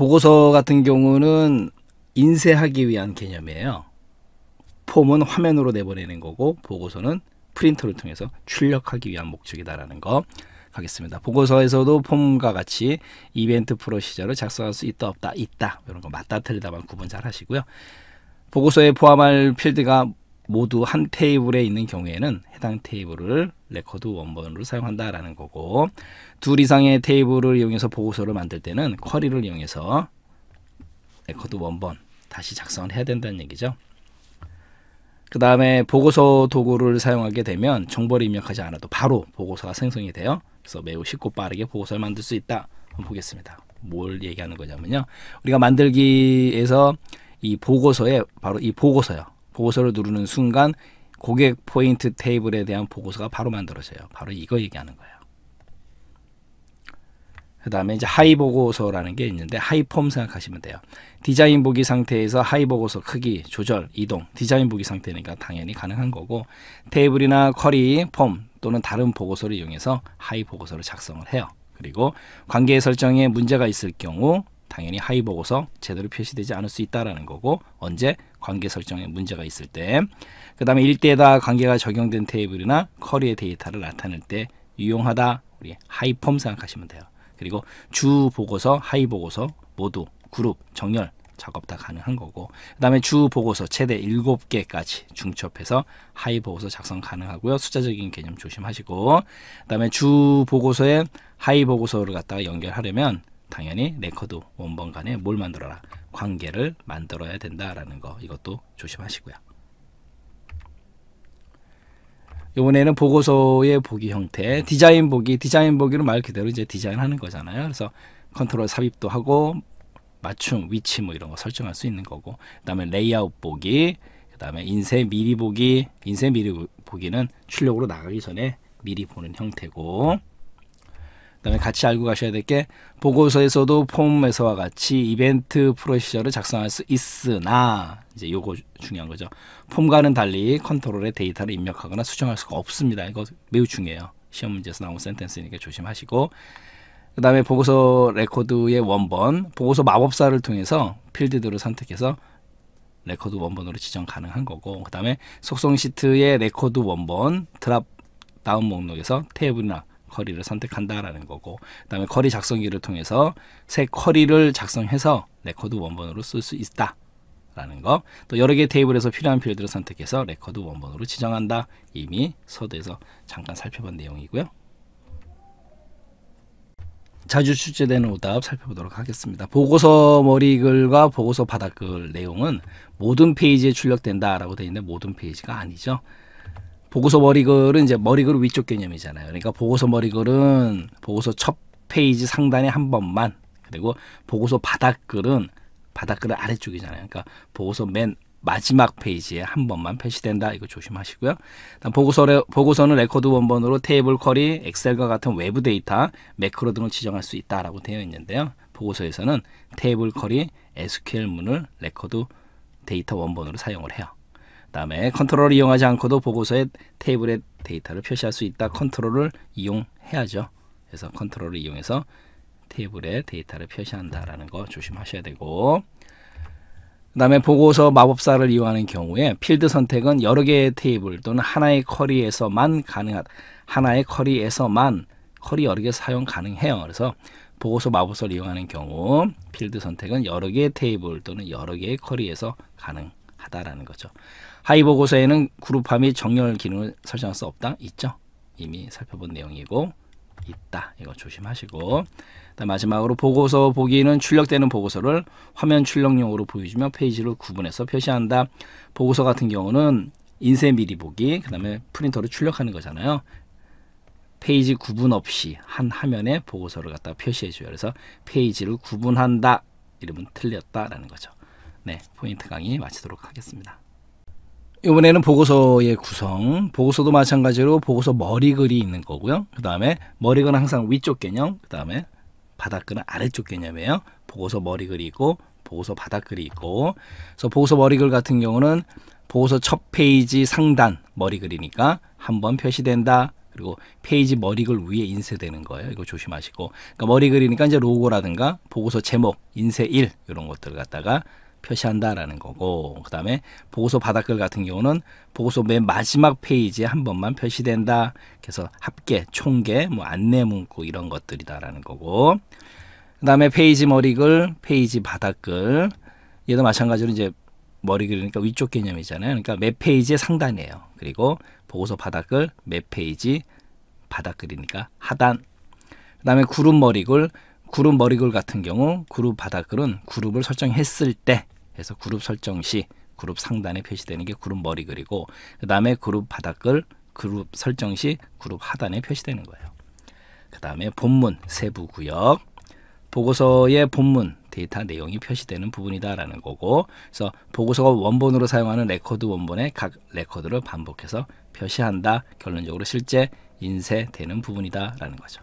보고서 같은 경우는 인쇄하기 위한 개념이에요. 폼은 화면으로 내보내는 거고 보고서는 프린터를 통해서 출력하기 위한 목적이다라는 거 가겠습니다. 보고서에서도 폼과 같이 이벤트 프로 시절을 작성할 수 있다 없다 있다 이런 거 맞다 틀리다만 구분 잘 하시고요. 보고서에 포함할 필드가 모두 한 테이블에 있는 경우에는 해당 테이블을 레코드 원본으로 사용한다라는 거고 둘 이상의 테이블을 이용해서 보고서를 만들 때는 쿼리를 이용해서 레코드 원본 다시 작성을 해야 된다는 얘기죠. 그 다음에 보고서 도구를 사용하게 되면 정보를 입력하지 않아도 바로 보고서가 생성이 돼요. 그래서 매우 쉽고 빠르게 보고서를 만들 수 있다. 한번 보겠습니다. 뭘 얘기하는 거냐면요. 우리가 만들기에서 이 보고서에 바로 이 보고서요. 보고서를 누르는 순간 고객 포인트 테이블에 대한 보고서가 바로 만들어져요. 바로 이거 얘기하는 거예요. 그 다음에 이제 하이 보고서라는 게 있는데 하이 폼 생각하시면 돼요. 디자인 보기 상태에서 하이 보고서 크기, 조절, 이동, 디자인 보기 상태니까 당연히 가능한 거고 테이블이나 쿼리, 폼 또는 다른 보고서를 이용해서 하이 보고서를 작성을 해요. 그리고 관계 설정에 문제가 있을 경우 당연히 하위 보고서 제대로 표시되지 않을 수 있다라는 거고 언제 관계 설정에 문제가 있을 때 그다음에 일대에다 관계가 적용된 테이블이나 커리어 데이터를 나타낼 때 유용하다 우리 하이폼 생각하시면 돼요. 그리고 주 보고서, 하위 보고서 모두 그룹 정렬 작업 다 가능한 거고 그다음에 주 보고서 최대 7개까지 중첩해서 하위 보고서 작성 가능하고요. 숫자적인 개념 조심하시고 그다음에 주 보고서에 하위 보고서를 갖다가 연결하려면 당연히 레코드 원본 간에 뭘 만들어라? 관계를 만들어야 된다라는 거 이것도 조심하시고요. 이번에는 보고서의 보기 형태, 디자인 보기, 디자인 보기는 말 그대로 이제 디자인하는 거잖아요. 그래서 컨트롤 삽입도 하고 맞춤, 위치 뭐 이런 거 설정할 수 있는 거고, 그다음에 레이아웃 보기, 그다음에 인쇄 미리 보기, 인쇄 미리 보기는 출력으로 나가기 전에 미리 보는 형태고, 그다음에 같이 알고 가셔야 될 게 보고서에서도 폼에서와 같이 이벤트 프로시저를 작성할 수 있으나 이제 요거 중요한 거죠. 폼과는 달리 컨트롤에 데이터를 입력하거나 수정할 수가 없습니다. 이거 매우 중요해요. 시험 문제에서 나온 센텐스니까 조심하시고 그 다음에 보고서 레코드의 원본 보고서 마법사를 통해서 필드들을 선택해서 레코드 원본으로 지정 가능한 거고 그 다음에 속성 시트의 레코드 원본 드랍 다운 목록에서 테이블이나 쿼리를 선택한다라는 거고 그다음에 쿼리 작성기를 통해서 새 쿼리를 작성해서 레코드 원본으로 쓸 수 있다. 라는 거. 또 여러 개의 테이블에서 필요한 필드를 선택해서 레코드 원본으로 지정한다. 이미 서두에서 잠깐 살펴본 내용이고요. 자주 출제되는 오답 살펴보도록 하겠습니다. 보고서 머리글과 보고서 바닥글 내용은 모든 페이지에 출력된다라고 되어 있는데 모든 페이지가 아니죠. 보고서 머리글은 이제 머리글 위쪽 개념이잖아요. 그러니까 보고서 머리글은 보고서 첫 페이지 상단에 한 번만 그리고 보고서 바닥글은 바닥글은 아래쪽이잖아요. 그러니까 보고서 맨 마지막 페이지에 한 번만 표시된다. 이거 조심하시고요. 보고서, 를 보고서는 레코드 원본으로 테이블 쿼리, 엑셀과 같은 외부 데이터, 매크로 등을 지정할 수 있다라고 되어 있는데요. 보고서에서는 테이블 쿼리, SQL 문을 레코드 데이터 원본으로 사용을 해요. 그다음에 컨트롤을 이용하지 않고도 보고서에 테이블에 데이터를 표시할 수 있다. 컨트롤을 이용해야죠. 그래서 컨트롤을 이용해서 테이블에 데이터를 표시한다라는 거 조심하셔야 되고 그 다음에 보고서 마법사를 이용하는 경우에 필드 선택은 여러 개의 테이블 또는 하나의 커리에서만 가능한 하나의 커리에서만 커리 여러 개 사용 가능해요. 그래서 보고서 마법사를 이용하는 경우 필드 선택은 여러 개의 테이블 또는 여러 개의 커리에서 가능 합니다 하다라는 거죠. 하위 보고서에는 그룹화 및 정렬 기능을 설정할 수 없다 있죠. 이미 살펴본 내용이고 있다. 이거 조심하시고 마지막으로 보고서 보기는 출력되는 보고서를 화면 출력용으로 보여주며 페이지를 구분해서 표시한다. 보고서 같은 경우는 인쇄 미리 보기, 그 다음에 프린터로 출력하는 거잖아요. 페이지 구분 없이 한 화면에 보고서를 갖다 표시해줘요. 그래서 페이지를 구분한다. 이름은 틀렸다라는 거죠. 네, 포인트 강의 마치도록 하겠습니다. 이번에는 보고서의 구성, 보고서도 마찬가지로 보고서 머리글이 있는 거고요. 그 다음에 머리글은 항상 위쪽 개념, 그 다음에 바닥글은 아래쪽 개념이에요. 보고서 머리글이 있고 보고서 바닥글이 있고 그래서 보고서 머리글 같은 경우는 보고서 첫 페이지 상단 머리글이니까 한번 표시된다. 그리고 페이지 머리글 위에 인쇄되는 거예요. 이거 조심하시고. 그러니까 머리글이니까 이제 로고라든가 보고서 제목, 인쇄 1 이런 것들을 갖다가 표시한다라는 거고 그다음에 보고서 바닥글 같은 경우는 보고서 맨 마지막 페이지에 한 번만 표시된다. 그래서 합계, 총계, 뭐 안내 문구 이런 것들이다라는 거고 그다음에 페이지 머리글, 페이지 바닥글 얘도 마찬가지로 이제 머리글이니까 위쪽 개념이잖아요. 그러니까 몇 페이지의 상단이에요. 그리고 보고서 바닥글 몇 페이지 바닥글이니까 하단. 그다음에 구름 머리글 그룹 머리글 같은 경우 그룹 바닥글은 그룹을 설정했을 때 해서 그룹 설정 시 그룹 상단에 표시되는 게 그룹 머리글이고 그 다음에 그룹 바닥글 그룹 설정 시 그룹 하단에 표시되는 거예요. 그 다음에 본문 세부 구역 보고서의 본문 데이터 내용이 표시되는 부분이다라는 거고 그래서 보고서가 원본으로 사용하는 레코드 원본에각 레코드를 반복해서 표시한다 결론적으로 실제 인쇄되는 부분이다라는 거죠.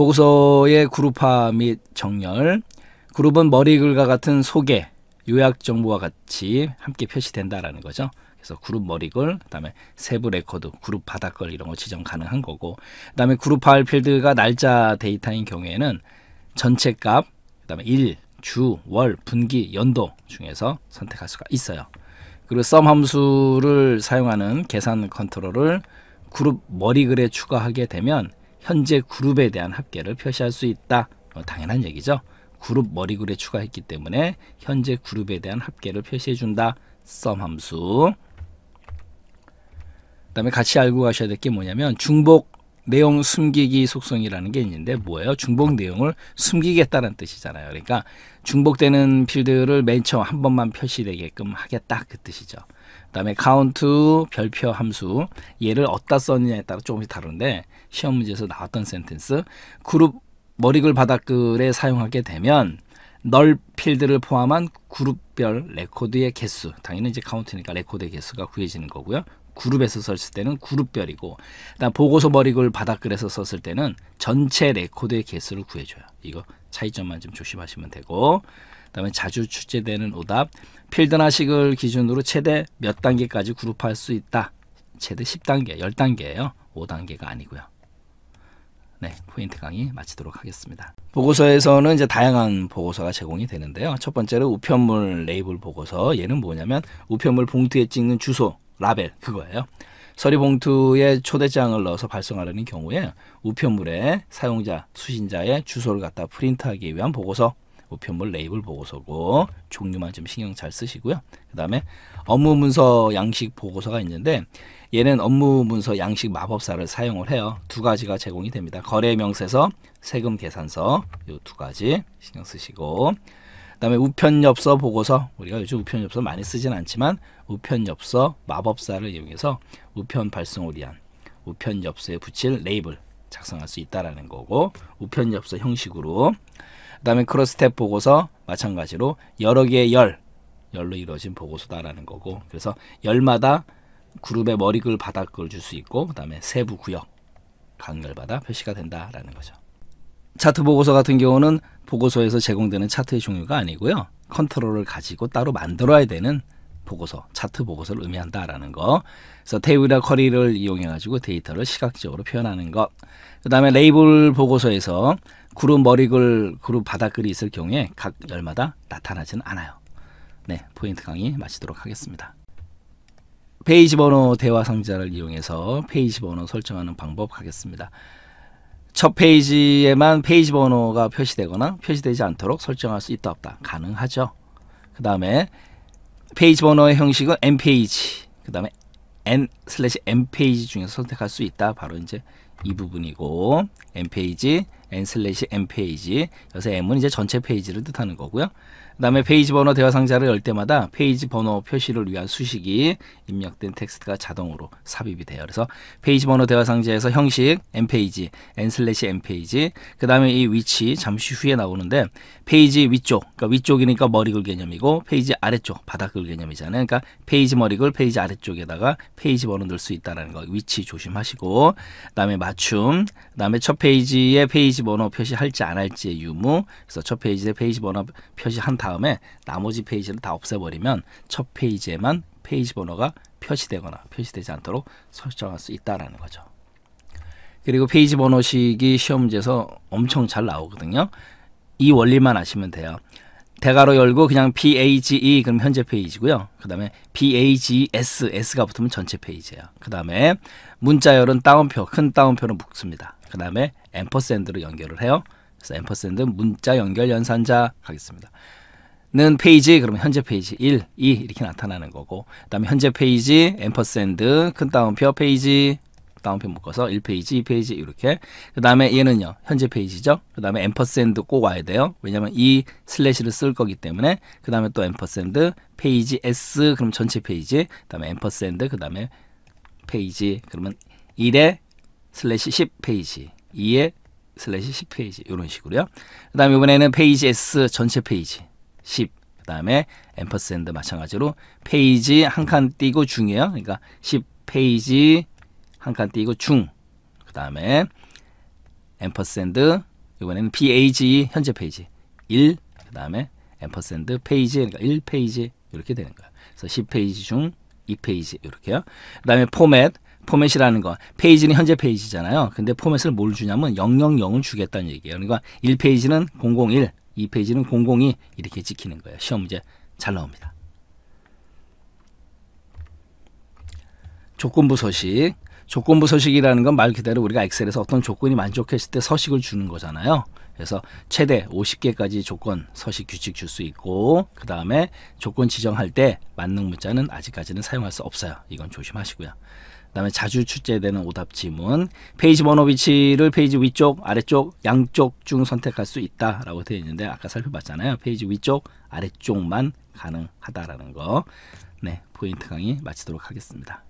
보고서의 그룹화 및 정렬, 그룹은 머리글과 같은 소개, 요약 정보와 같이 함께 표시된다라는 거죠. 그래서 그룹 머리글, 그다음에 세부 레코드, 그룹 바닥글 이런 거 지정 가능한 거고, 그다음에 그룹 파일 필드가 날짜 데이터인 경우에는 전체 값, 그다음에 일, 주, 월, 분기, 연도 중에서 선택할 수가 있어요. 그리고 썸 함수를 사용하는 계산 컨트롤을 그룹 머리글에 추가하게 되면 현재 그룹에 대한 합계를 표시할 수 있다. 어, 당연한 얘기죠. 그룹 머리글에 추가했기 때문에 현재 그룹에 대한 합계를 표시해준다. 썸 함수. 그 다음에 같이 알고 가셔야 될 게 뭐냐면 중복 내용 숨기기 속성이라는 게 있는데 뭐예요? 중복 내용을 숨기겠다는 뜻이잖아요. 그러니까 중복되는 필드를 맨 처음 한 번만 표시되게끔 하겠다 그 뜻이죠. 그다음에 카운트, 별표 함수 얘를 어디다 썼느냐에 따라 조금씩 다른데 시험 문제에서 나왔던 센텐스 그룹 머리글 바닥글에 사용하게 되면 널 필드를 포함한 그룹별 레코드의 개수 당연히 이제 카운트니까 레코드의 개수가 구해지는 거고요. 그룹에서 썼을 때는 그룹별이고 그다음 보고서 머리글 바닥글에서 썼을 때는 전체 레코드의 개수를 구해줘요. 이거 차이점만 좀 조심하시면 되고 그다음에 자주 출제되는 오답, 필드나식을 기준으로 최대 몇 단계까지 그룹할 수 있다. 최대 10단계, 10단계예요. 5단계가 아니고요. 네, 포인트 강의 마치도록 하겠습니다. 보고서에서는 이제 다양한 보고서가 제공이 되는데요. 첫 번째로 우편물 레이블 보고서. 얘는 뭐냐면 우편물 봉투에 찍는 주소, 라벨 그거예요. 서류 봉투에 초대장을 넣어서 발송하려는 경우에 우편물에 사용자, 수신자의 주소를 갖다 프린트하기 위한 보고서 우편물 레이블 보고서고 종류만 좀 신경 잘 쓰시고요. 그 다음에 업무 문서 양식 보고서가 있는데 얘는 업무 문서 양식 마법사를 사용을 해요. 두 가지가 제공이 됩니다. 거래 명세서, 세금 계산서 이두 가지 신경 쓰시고 그다음에 우편엽서 보고서 우리가 요즘 우편엽서 많이 쓰진 않지만 우편엽서 마법사를 이용해서 우편 발송을 위한 우편엽서에 붙일 레이블 작성할 수 있다라는 거고 우편엽서 형식으로 그다음에 크로스탭 보고서 마찬가지로 여러 개의 열 열로 이루어진 보고서다라는 거고 그래서 열마다 그룹의 머리글 바닥글 줄 수 있고 그다음에 세부 구역 간결마다 표시가 된다라는 거죠. 차트 보고서 같은 경우는 보고서에서 제공되는 차트의 종류가 아니고요. 컨트롤을 가지고 따로 만들어야 되는 보고서, 차트 보고서를 의미한다라는 거. 그래서 테이블이나 커리를 이용해 가지고 데이터를 시각적으로 표현하는 것. 그다음에 레이블 보고서에서 그룹 머리글, 그룹 바닥글이 있을 경우에 각 열마다 나타나지는 않아요. 네, 포인트 강의 마치도록 하겠습니다. 페이지 번호 대화 상자를 이용해서 페이지 번호 설정하는 방법 하겠습니다. 첫 페이지에만 페이지 번호가 표시되거나 표시되지 않도록 설정할 수 있다 없다 가능하죠. 그 다음에 페이지 번호의 형식은 n 페이지, 그 다음에 n 슬래시 n 페이지 중에서 선택할 수 있다. 바로 이제 이 부분이고 n 페이지 n 슬래시 m 페이지 여기서 m은 이제 전체 페이지를 뜻하는 거고요. 그 다음에 페이지 번호 대화 상자를 열 때마다 페이지 번호 표시를 위한 수식이 입력된 텍스트가 자동으로 삽입이 돼요. 그래서 페이지 번호 대화 상자에서 형식 m 페이지 n 슬래시 m 페이지 그 다음에 이 위치 잠시 후에 나오는데 페이지 위쪽 그러니까 위쪽이니까 머리글 개념이고 페이지 아래쪽 바닥글 개념이잖아요. 그러니까 페이지 머리글 페이지 아래쪽에다가 페이지 번호 넣을 수 있다라는 거 위치 조심하시고 그 다음에 맞춤 그 다음에 첫 페이지에 페이지 페이지 번호 표시할지 안 할지의 유무. 그래서 첫 페이지에 페이지 번호 표시한 다음에 나머지 페이지를 다 없애버리면 첫 페이지에만 페이지 번호가 표시되거나 표시되지 않도록 설정할 수 있다라는 거죠. 그리고 페이지 번호식이 시험 지에서 엄청 잘 나오거든요. 이 원리만 아시면 돼요. 대괄호 열고 그냥 PAGE 그럼 현재 페이지고요. 그 다음에 PAGS S가 붙으면 전체 페이지예요. 그 다음에 문자열은 따옴표 큰 따옴표로 묶습니다. 그 다음에 앰퍼샌드로 연결을 해요. 그래서 앰퍼샌드 문자 연결 연산자 하겠습니다. 는 페이지 그러면 현재 페이지 1, 2 이렇게 나타나는 거고 그 다음에 현재 페이지 앰퍼샌드 큰 따옴표 페이지 다운표 묶어서 1페이지, 2페이지 이렇게 그 다음에 얘는요 현재 페이지죠 그 다음에 앰퍼샌드 꼭 와야 돼요 왜냐면 이 슬래시를 쓸 거기 때문에 그 다음에 또 앰퍼샌드 페이지 S 그럼 전체 페이지 그 다음에 앰퍼샌드 그 다음에 페이지 그러면 1에 슬래시 10페이지 2에 슬래시 10페이지 이런 식으로요. 그 다음에 이번에는 페이지 S 전체 페이지 10. 그 다음에 앰퍼센드 마찬가지로 페이지 한 칸 띄고 중이에요. 그러니까 10페이지 한 칸 띄고 중. 그 다음에 앰퍼센드 이번에는 PAG 현재 페이지 1. 그 다음에 앰퍼센드 페이지 그러니까 1페이지 이렇게 되는 거예요. 그래서 10페이지 중 2페이지 이렇게요. 그 다음에 포맷 포맷이라는 건 페이지는 현재 페이지잖아요. 근데 포맷을 뭘 주냐면 000을 주겠다는 얘기예요. 그러니까 1페이지는 001, 2페이지는 002 이렇게 찍히는 거예요. 시험 문제 잘 나옵니다. 조건부 서식. 조건부 서식이라는 건 말 그대로 우리가 엑셀에서 어떤 조건이 만족했을 때 서식을 주는 거잖아요. 그래서 최대 50개까지 조건 서식 규칙 줄 수 있고 그 다음에 조건 지정할 때 만능 문자는 아직까지는 사용할 수 없어요. 이건 조심하시고요. 그다음에 자주 출제되는 오답 지문, 페이지 번호 위치를 페이지 위쪽, 아래쪽, 양쪽 중 선택할 수 있다라고 되어 있는데 아까 살펴봤잖아요. 페이지 위쪽, 아래쪽만 가능하다라는 거. 네, 포인트 강의 마치도록 하겠습니다.